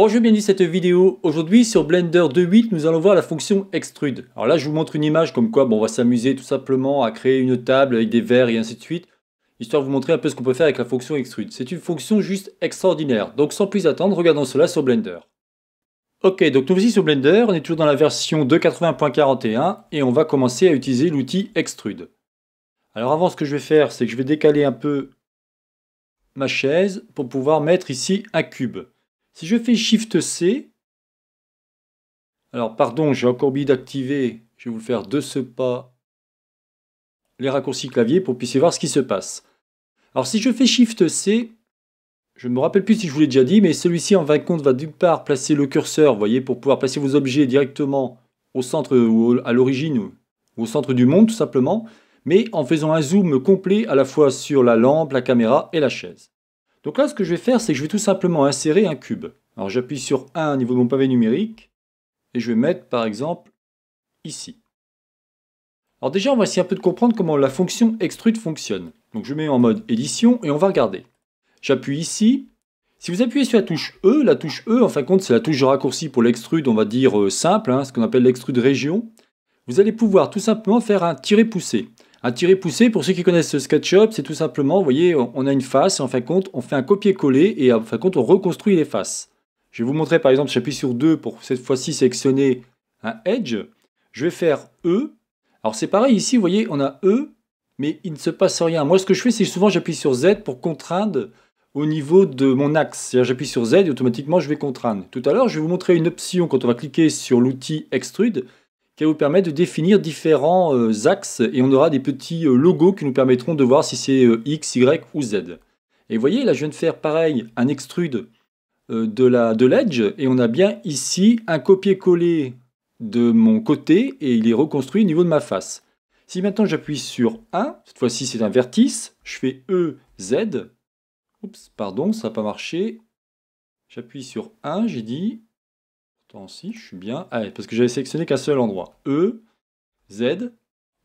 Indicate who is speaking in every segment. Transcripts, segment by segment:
Speaker 1: Bonjour, bienvenue cette vidéo. Aujourd'hui sur Blender 2.8, nous allons voir la fonction extrude. Alors là, je vous montre une image comme quoi on va s'amuser tout simplement à créer une table avec des verres et ainsi de suite, histoire de vous montrer un peu ce qu'on peut faire avec la fonction extrude. C'est une fonction juste extraordinaire. Donc sans plus attendre, regardons cela sur Blender. Ok, donc nous voici sur Blender, on est toujours dans la version 2.80.41 et on va commencer à utiliser l'outil extrude. Alors avant, ce que je vais faire, c'est que je vais décaler un peu ma chaise pour pouvoir mettre ici un cube. Si je fais Shift C, alors pardon, j'ai encore oublié d'activer, je vais vous faire de ce pas, les raccourcis clavier pour que vous puissiez voir ce qui se passe. Alors si je fais Shift C, je ne me rappelle plus si je vous l'ai déjà dit, mais celui-ci en vain compte va d'une part placer le curseur, vous voyez, pour pouvoir placer vos objets directement au centre ou à l'origine ou au centre du monde tout simplement, mais en faisant un zoom complet à la fois sur la lampe, la caméra et la chaise. Donc là, ce que je vais faire, c'est que je vais tout simplement insérer un cube. Alors j'appuie sur 1 au niveau de mon pavé numérique, et je vais mettre par exemple ici. Alors déjà, on va essayer un peu de comprendre comment la fonction extrude fonctionne. Donc je mets en mode édition et on va regarder. J'appuie ici. Si vous appuyez sur la touche E, la touche E, en fin de compte, c'est la touche de raccourci pour l'extrude, on va dire euh, simple, hein, ce qu'on appelle l'extrude région. Vous allez pouvoir tout simplement faire un tirer poussé un tiré poussé, pour ceux qui connaissent ce SketchUp, c'est tout simplement, vous voyez, on a une face et en fin de compte, on fait un copier-coller et en fin de compte, on reconstruit les faces. Je vais vous montrer par exemple, j'appuie sur 2 pour cette fois-ci sélectionner un Edge. Je vais faire E. Alors c'est pareil ici, vous voyez, on a E, mais il ne se passe rien. Moi, ce que je fais, c'est souvent j'appuie sur Z pour contraindre au niveau de mon axe. cest j'appuie sur Z et automatiquement je vais contraindre. Tout à l'heure, je vais vous montrer une option quand on va cliquer sur l'outil Extrude qui vous permettre de définir différents euh, axes et on aura des petits euh, logos qui nous permettront de voir si c'est euh, X, Y ou Z. Et vous voyez, là je viens de faire pareil un extrude de la de l'edge et on a bien ici un copier-coller de mon côté et il est reconstruit au niveau de ma face. Si maintenant j'appuie sur 1, cette fois-ci c'est un vertice, je fais E, Z. Oups, pardon, ça n'a pas marché. J'appuie sur 1, j'ai dit, Attends, si, je suis bien. Ah parce que j'avais sélectionné qu'un seul endroit. E, Z.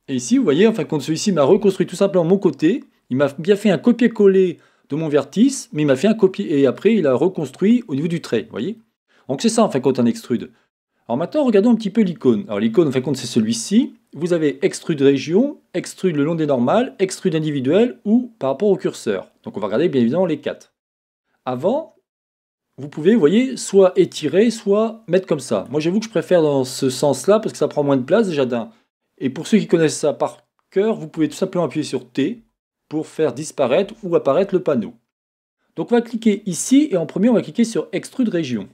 Speaker 1: Et ici, vous voyez, en de compte celui-ci m'a reconstruit tout simplement mon côté. Il m'a bien fait un copier-coller de mon vertice, mais il m'a fait un copier. Et après, il a reconstruit au niveau du trait, vous voyez Donc c'est ça, en fin de compte, un extrude. Alors maintenant, regardons un petit peu l'icône. Alors l'icône, en fin de compte, c'est celui-ci. Vous avez extrude région, extrude le long des normales, extrude individuel ou par rapport au curseur. Donc on va regarder bien évidemment les quatre. Avant, vous pouvez, vous voyez, soit étirer, soit mettre comme ça. Moi, j'avoue que je préfère dans ce sens-là parce que ça prend moins de place déjà d'un. Et pour ceux qui connaissent ça par cœur, vous pouvez tout simplement appuyer sur T pour faire disparaître ou apparaître le panneau. Donc on va cliquer ici et en premier on va cliquer sur Extrude région.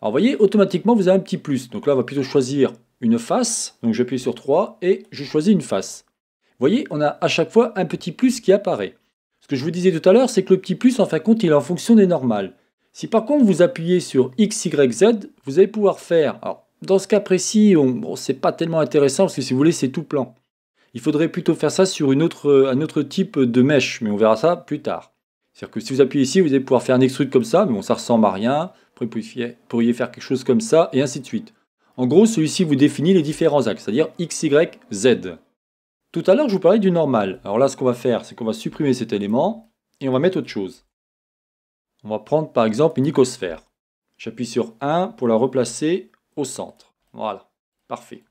Speaker 1: Alors vous voyez, automatiquement vous avez un petit plus. Donc là on va plutôt choisir une face. Donc j'appuie sur 3 et je choisis une face. Vous voyez, on a à chaque fois un petit plus qui apparaît. Ce que je vous disais tout à l'heure, c'est que le petit plus en fin de compte il est en fonction des normales. Si par contre vous appuyez sur X, Y, Z, vous allez pouvoir faire... Alors, dans ce cas précis, c'est pas tellement intéressant parce que si vous voulez, c'est tout plan. Il faudrait plutôt faire ça sur euh, un autre type de mèche, mais on verra ça plus tard. C'est-à-dire que si vous appuyez ici, vous allez pouvoir faire un extrude comme ça, mais bon, ça ressemble à rien. vous pourriez faire quelque chose comme ça, et ainsi de suite. En gros, celui-ci vous définit les différents axes, c'est-à-dire X, Y, Z. Tout à l'heure, je vous parlais du normal. Alors là, ce qu'on va faire, c'est qu'on va supprimer cet élément, et on va mettre autre chose. On va prendre par exemple une icosphère. J'appuie sur 1 pour la replacer au centre. Voilà, parfait.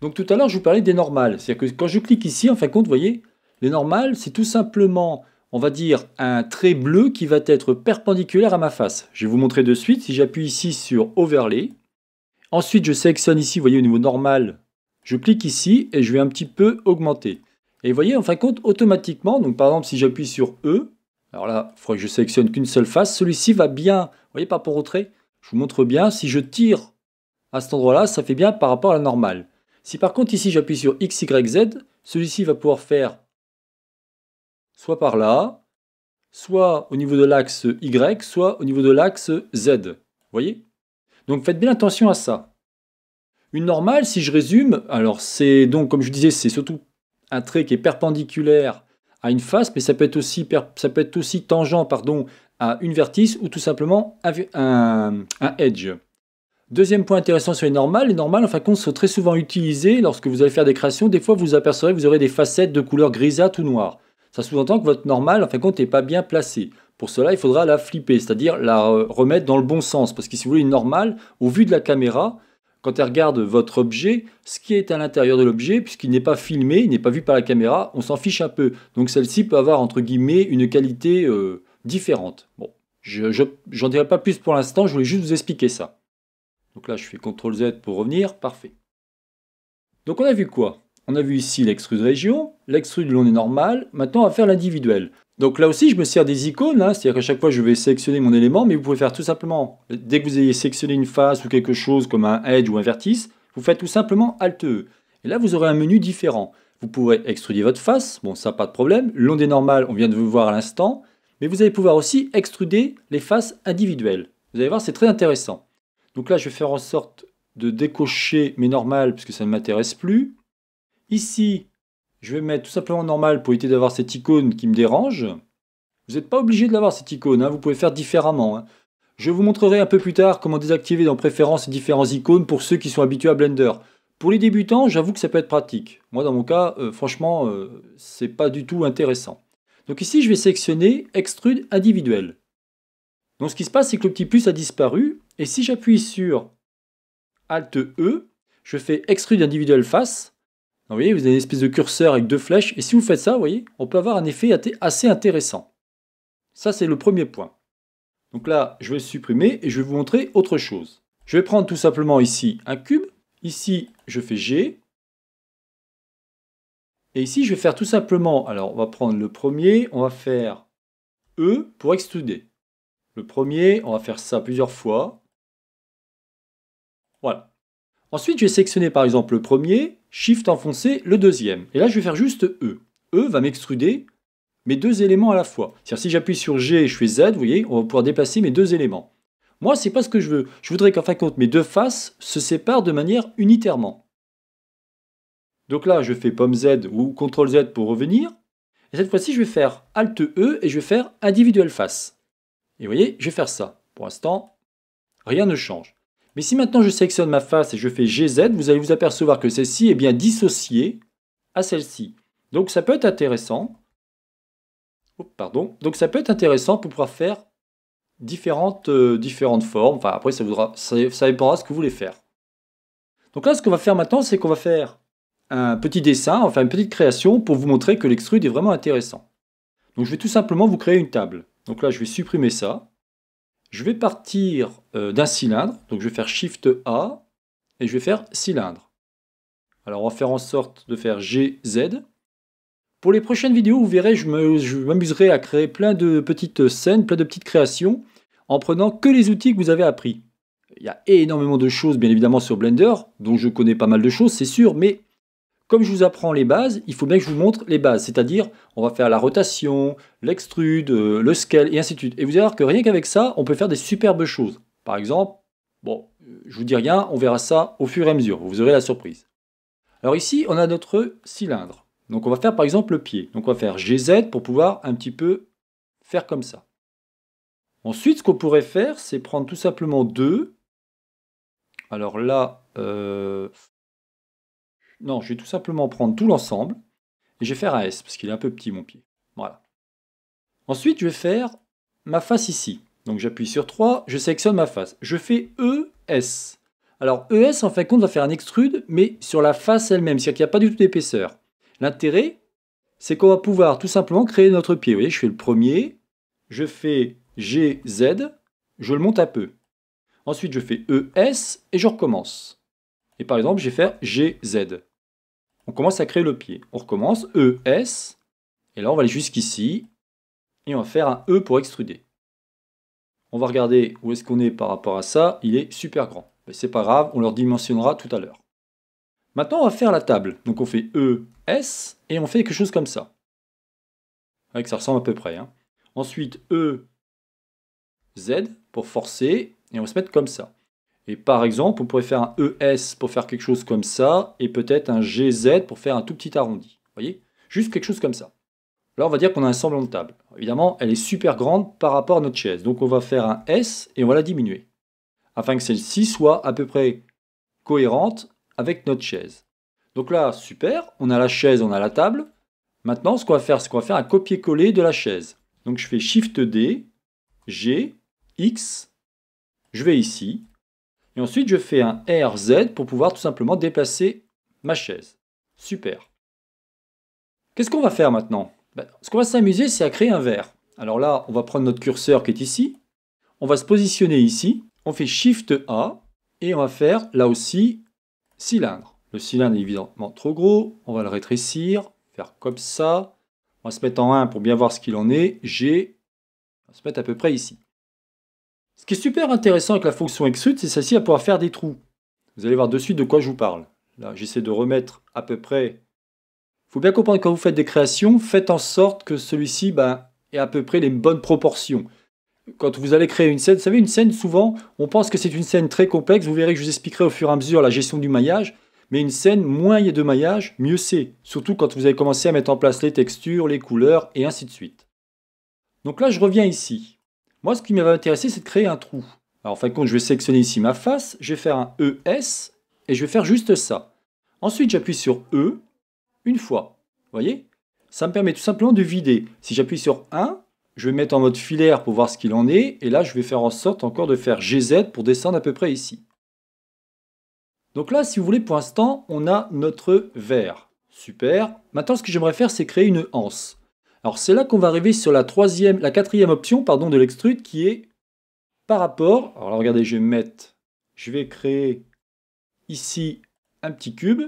Speaker 1: Donc tout à l'heure, je vous parlais des normales. C'est-à-dire que quand je clique ici, en fin de compte, vous voyez, les normales, c'est tout simplement, on va dire, un trait bleu qui va être perpendiculaire à ma face. Je vais vous montrer de suite. Si j'appuie ici sur Overlay, ensuite je sélectionne ici, vous voyez, au niveau normal, je clique ici et je vais un petit peu augmenter. Et vous voyez, en fin de compte, automatiquement, donc par exemple, si j'appuie sur E, alors là, il faudrait que je sélectionne qu'une seule face. Celui-ci va bien, vous voyez, par rapport au trait. Je vous montre bien, si je tire à cet endroit-là, ça fait bien par rapport à la normale. Si par contre ici j'appuie sur X, Y, Z, celui-ci va pouvoir faire soit par là, soit au niveau de l'axe Y, soit au niveau de l'axe Z. Vous voyez Donc faites bien attention à ça. Une normale, si je résume, alors c'est donc comme je disais, c'est surtout un trait qui est perpendiculaire à une face, mais ça peut être aussi, ça peut être aussi tangent pardon, à une vertice ou tout simplement à un, edge. Deuxième point intéressant sur les normales, les normales en fin de sont très souvent utilisées lorsque vous allez faire des créations, des fois vous apercevrez que vous aurez des facettes de couleur grisâtre ou noire. Ça sous-entend que votre normale en fin n'est pas bien placée. Pour cela, il faudra la flipper, c'est-à-dire la euh, remettre dans le bon sens, parce que si vous voulez une normale, au vu de la caméra, quand elle regarde votre objet, ce qui est à l'intérieur de l'objet, puisqu'il n'est pas filmé, il n'est pas vu par la caméra, on s'en fiche un peu. Donc celle-ci peut avoir, entre guillemets, une qualité euh, différente. Bon, je n'en dirai pas plus pour l'instant, je voulais juste vous expliquer ça. Donc là, je fais CTRL Z pour revenir, parfait. Donc on a vu quoi On a vu ici l'extrude région, l'extrude l'on est normal, maintenant on va faire l'individuel. Donc là aussi, je me sers des icônes, hein. c'est-à-dire qu'à chaque fois, je vais sélectionner mon élément, mais vous pouvez faire tout simplement, dès que vous ayez sélectionné une face ou quelque chose comme un edge ou un vertice, vous faites tout simplement Alt E. Et là, vous aurez un menu différent. Vous pourrez extruder votre face, bon ça pas de problème, l'onde est normale, on vient de vous voir à l'instant, mais vous allez pouvoir aussi extruder les faces individuelles. Vous allez voir, c'est très intéressant. Donc là, je vais faire en sorte de décocher mes normales puisque ça ne m'intéresse plus. Ici, je vais mettre tout simplement normal pour éviter d'avoir cette icône qui me dérange. Vous n'êtes pas obligé de l'avoir cette icône, hein, vous pouvez faire différemment. Hein. Je vous montrerai un peu plus tard comment désactiver dans Préférences ces différentes icônes pour ceux qui sont habitués à Blender. Pour les débutants, j'avoue que ça peut être pratique. Moi, dans mon cas, euh, franchement, ce euh, c'est pas du tout intéressant. Donc ici, je vais sélectionner Extrude individuel. Donc ce qui se passe, c'est que le petit plus a disparu. Et si j'appuie sur Alt-E, je fais Extrude individuel face vous voyez, vous avez une espèce de curseur avec deux flèches. Et si vous faites ça, vous voyez, on peut avoir un effet assez intéressant. Ça, c'est le premier point. Donc là, je vais supprimer et je vais vous montrer autre chose. Je vais prendre tout simplement ici un cube. Ici, je fais G. Et ici, je vais faire tout simplement... Alors, on va prendre le premier. On va faire E pour extruder. Le premier, on va faire ça plusieurs fois. Voilà. Ensuite, je vais sélectionner par exemple le premier. Shift enfoncé, le deuxième. Et là, je vais faire juste E. E va m'extruder mes deux éléments à la fois. C'est-à-dire si j'appuie sur G et je fais Z, vous voyez, on va pouvoir déplacer mes deux éléments. Moi, c'est pas ce que je veux. Je voudrais qu'en fin de compte, mes deux faces se séparent de manière unitairement. Donc là, je fais pomme Z ou CTRL Z pour revenir. Et cette fois-ci, je vais faire Alt E et je vais faire individuelle face. Et vous voyez, je vais faire ça. Pour l'instant, rien ne change. Mais si maintenant je sélectionne ma face et je fais GZ, vous allez vous apercevoir que celle-ci est bien dissociée à celle-ci. Donc ça peut être intéressant. pardon. Donc ça peut être intéressant pour pouvoir faire différentes, euh, différentes formes. Enfin, après, ça, ça, ça dépendra de ce que vous voulez faire. Donc là, ce qu'on va faire maintenant, c'est qu'on va faire un petit dessin, enfin une petite création pour vous montrer que l'extrude est vraiment intéressant. Donc je vais tout simplement vous créer une table. Donc là, je vais supprimer ça. Je vais partir euh, d'un cylindre, donc je vais faire Shift A et je vais faire cylindre. Alors on va faire en sorte de faire GZ. Pour les prochaines vidéos, vous verrez, je m'amuserai à créer plein de petites scènes, plein de petites créations, en prenant que les outils que vous avez appris. Il y a énormément de choses, bien évidemment, sur Blender, dont je connais pas mal de choses, c'est sûr, mais comme je vous apprends les bases, il faut bien que je vous montre les bases, c'est-à-dire on va faire la rotation, l'extrude, euh, le scale et ainsi de suite. Et vous allez voir que rien qu'avec ça, on peut faire des superbes choses. Par exemple, bon, je vous dis rien, on verra ça au fur et à mesure, vous aurez la surprise. Alors ici, on a notre cylindre. Donc on va faire par exemple le pied. Donc on va faire GZ pour pouvoir un petit peu faire comme ça. Ensuite, ce qu'on pourrait faire, c'est prendre tout simplement deux. Alors là, euh, non, je vais tout simplement prendre tout l'ensemble et je vais faire un S parce qu'il est un peu petit mon pied. Voilà. Ensuite, je vais faire ma face ici. Donc j'appuie sur 3, je sélectionne ma face. Je fais E, S. Alors ES, en fin de compte, va faire un extrude, mais sur la face elle-même, c'est-à-dire qu'il n'y a pas du tout d'épaisseur. L'intérêt, c'est qu'on va pouvoir tout simplement créer notre pied. Vous voyez, je fais le premier, je fais GZ, je le monte un peu. Ensuite, je fais ES et je recommence. Et par exemple, je vais faire GZ. On commence à créer le pied. On recommence, E, S, et là on va aller jusqu'ici, et on va faire un E pour extruder. On va regarder où est-ce qu'on est par rapport à ça, il est super grand. Mais ben, c'est pas grave, on leur dimensionnera tout à l'heure. Maintenant on va faire la table, donc on fait E, S, et on fait quelque chose comme ça. Avec ça ressemble à peu près. Hein. Ensuite E, Z, pour forcer, et on va se mettre comme ça. Et par exemple, on pourrait faire un ES pour faire quelque chose comme ça, et peut-être un GZ pour faire un tout petit arrondi. Vous voyez Juste quelque chose comme ça. Là, on va dire qu'on a un semblant de table. Évidemment, elle est super grande par rapport à notre chaise. Donc, on va faire un S et on va la diminuer. Afin que celle-ci soit à peu près cohérente avec notre chaise. Donc là, super, on a la chaise, on a la table. Maintenant, ce qu'on va faire, c'est qu'on va faire un copier-coller de la chaise. Donc, je fais Shift D, G, X. Je vais ici, et ensuite, je fais un RZ pour pouvoir tout simplement déplacer ma chaise. Super. Qu'est-ce qu'on va faire maintenant ben, Ce qu'on va s'amuser, c'est à créer un verre. Alors là, on va prendre notre curseur qui est ici. On va se positionner ici. On fait Shift A. Et on va faire, là aussi, cylindre. Le cylindre est évidemment trop gros. On va le rétrécir. Faire comme ça. On va se mettre en 1 pour bien voir ce qu'il en est. G. On va se mettre à peu près ici. Ce qui est super intéressant avec la fonction extrude, c'est celle-ci à pouvoir faire des trous. Vous allez voir de suite de quoi je vous parle. Là, j'essaie de remettre à peu près... Il faut bien comprendre que quand vous faites des créations, faites en sorte que celui-ci ben, ait à peu près les bonnes proportions. Quand vous allez créer une scène, vous savez, une scène, souvent, on pense que c'est une scène très complexe. Vous verrez que je vous expliquerai au fur et à mesure la gestion du maillage. Mais une scène, moins il y a de maillage, mieux c'est. Surtout quand vous avez commencé à mettre en place les textures, les couleurs, et ainsi de suite. Donc là, je reviens ici. Moi, ce qui m'avait intéressé, c'est de créer un trou. Alors, en fin de compte, je vais sélectionner ici ma face, je vais faire un ES, et je vais faire juste ça. Ensuite, j'appuie sur E, une fois. Vous voyez Ça me permet tout simplement de vider. Si j'appuie sur 1, je vais mettre en mode filaire pour voir ce qu'il en est, et là, je vais faire en sorte encore de faire GZ pour descendre à peu près ici. Donc là, si vous voulez, pour l'instant, on a notre vert. Super. Maintenant, ce que j'aimerais faire, c'est créer une anse. Alors c'est là qu'on va arriver sur la troisième, la quatrième option pardon, de l'extrude qui est par rapport. Alors regardez, je vais mettre, je vais créer ici un petit cube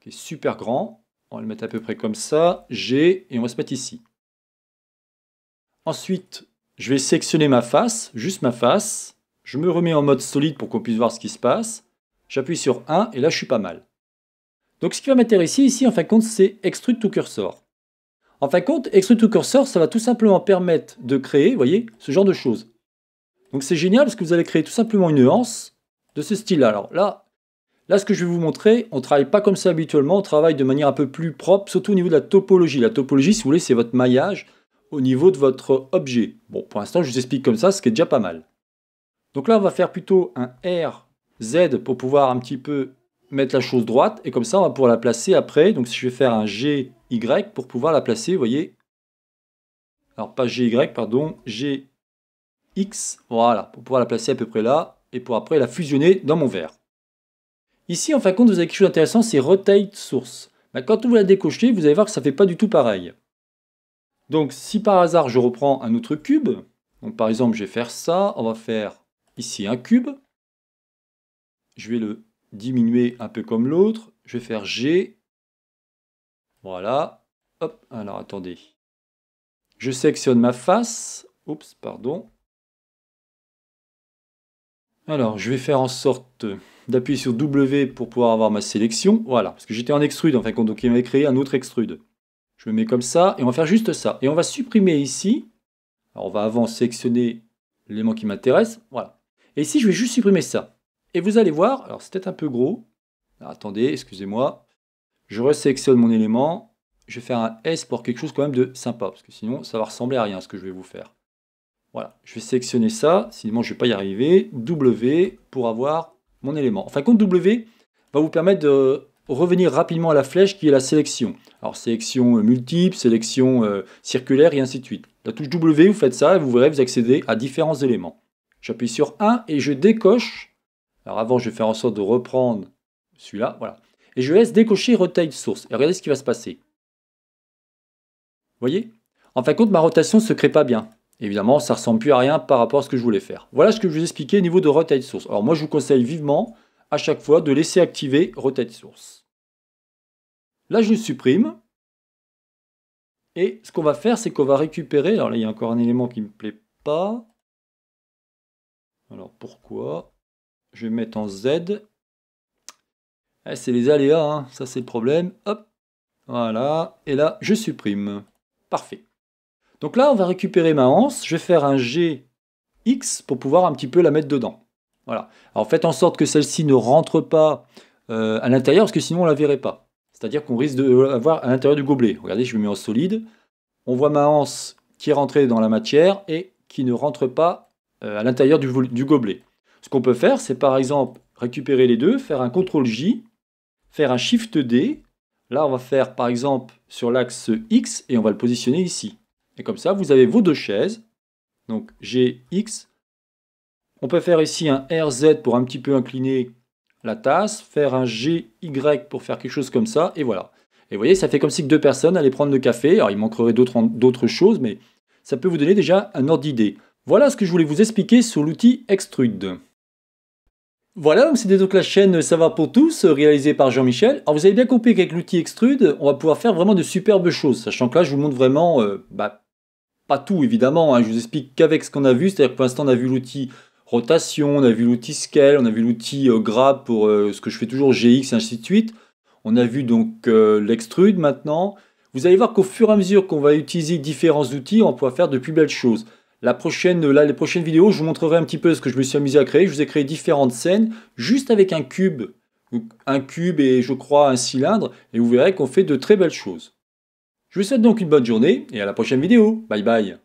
Speaker 1: qui est super grand. On va le mettre à peu près comme ça. G et on va se mettre ici. Ensuite, je vais sélectionner ma face, juste ma face. Je me remets en mode solide pour qu'on puisse voir ce qui se passe. J'appuie sur 1 et là je suis pas mal. Donc ce qui va m'intéresser ici en fin de compte c'est extrude tout cursor. En fin de compte, extrude to cursor, ça va tout simplement permettre de créer, vous voyez, ce genre de choses. Donc c'est génial parce que vous allez créer tout simplement une nuance de ce style-là. Alors là, là, ce que je vais vous montrer, on ne travaille pas comme ça habituellement, on travaille de manière un peu plus propre, surtout au niveau de la topologie. La topologie, si vous voulez, c'est votre maillage au niveau de votre objet. Bon, pour l'instant, je vous explique comme ça, ce qui est déjà pas mal. Donc là, on va faire plutôt un R, Z pour pouvoir un petit peu mettre la chose droite, et comme ça, on va pouvoir la placer après. Donc si je vais faire un G, y pour pouvoir la placer, vous voyez. Alors pas GY, pardon, GX, voilà, pour pouvoir la placer à peu près là, et pour après la fusionner dans mon verre. Ici, en fin de compte, vous avez quelque chose d'intéressant, c'est Rotate Source. Mais bah, quand vous la décochez, vous allez voir que ça ne fait pas du tout pareil. Donc si par hasard je reprends un autre cube, donc par exemple je vais faire ça, on va faire ici un cube, je vais le diminuer un peu comme l'autre, je vais faire G, voilà. Hop, alors attendez. Je sélectionne ma face. Oups, pardon. Alors, je vais faire en sorte d'appuyer sur W pour pouvoir avoir ma sélection. Voilà, parce que j'étais en extrude, Enfin, fait compte, donc créé un autre extrude. Je me mets comme ça, et on va faire juste ça. Et on va supprimer ici. Alors, on va avant sélectionner l'élément qui m'intéresse. Voilà. Et ici, je vais juste supprimer ça. Et vous allez voir, alors c'était un peu gros. attendez, excusez-moi. Je resélectionne mon élément. Je vais faire un S pour quelque chose quand même de sympa, parce que sinon ça va ressembler à rien ce que je vais vous faire. Voilà, je vais sélectionner ça, sinon je ne vais pas y arriver. W pour avoir mon élément. Enfin, compte, W va vous permettre de revenir rapidement à la flèche qui est la sélection. Alors sélection euh, multiple, sélection euh, circulaire et ainsi de suite. La touche W, vous faites ça et vous verrez, vous accédez à différents éléments. J'appuie sur 1 et je décoche. Alors avant, je vais faire en sorte de reprendre celui-là. Voilà et je laisse décocher Rotate Source. Et regardez ce qui va se passer. Vous voyez En fin de compte, ma rotation ne se crée pas bien. Évidemment, ça ne ressemble plus à rien par rapport à ce que je voulais faire. Voilà ce que je vous expliquais au niveau de Rotate Source. Alors moi, je vous conseille vivement, à chaque fois, de laisser activer Rotate Source. Là, je le supprime. Et ce qu'on va faire, c'est qu'on va récupérer... Alors là, il y a encore un élément qui ne me plaît pas. Alors pourquoi Je vais mettre en Z eh, c'est les aléas, hein. ça c'est le problème. Hop, voilà, et là je supprime. Parfait. Donc là, on va récupérer ma anse, je vais faire un GX pour pouvoir un petit peu la mettre dedans. Voilà. Alors faites en sorte que celle-ci ne rentre pas euh, à l'intérieur, parce que sinon on ne la verrait pas. C'est-à-dire qu'on risque de l'avoir euh, à l'intérieur du gobelet. Regardez, je me mets en solide. On voit ma anse qui est rentrée dans la matière et qui ne rentre pas euh, à l'intérieur du, du gobelet. Ce qu'on peut faire, c'est par exemple récupérer les deux, faire un CTRL-J, faire un Shift D. Là, on va faire par exemple sur l'axe X et on va le positionner ici. Et comme ça, vous avez vos deux chaises. Donc X. On peut faire ici un RZ pour un petit peu incliner la tasse, faire un Y pour faire quelque chose comme ça, et voilà. Et vous voyez, ça fait comme si deux personnes allaient prendre le café. Alors, il manquerait d'autres choses, mais ça peut vous donner déjà un ordre d'idée. Voilà ce que je voulais vous expliquer sur l'outil Extrude. Voilà, c'était donc la chaîne Ça va pour tous, euh, réalisée par Jean-Michel. Alors vous avez bien compris qu'avec l'outil Extrude, on va pouvoir faire vraiment de superbes choses, sachant que là je vous montre vraiment, euh, bah, pas tout évidemment, hein. je vous explique qu'avec ce qu'on a vu, c'est-à-dire que pour l'instant on a vu l'outil rotation, on a vu l'outil scale, on a vu l'outil euh, Grab pour ce que je fais toujours GX, ainsi de suite. On a vu donc l'extrude maintenant. Vous allez voir qu'au fur et à mesure qu'on va utiliser différents outils, on pourra faire de plus belles choses. La prochaine, là, les prochaines vidéos, je vous montrerai un petit peu ce que je me suis amusé à créer. Je vous ai créé différentes scènes juste avec un cube, un cube et je crois un cylindre, et vous verrez qu'on fait de très belles choses. Je vous souhaite donc une bonne journée et à la prochaine vidéo. Bye bye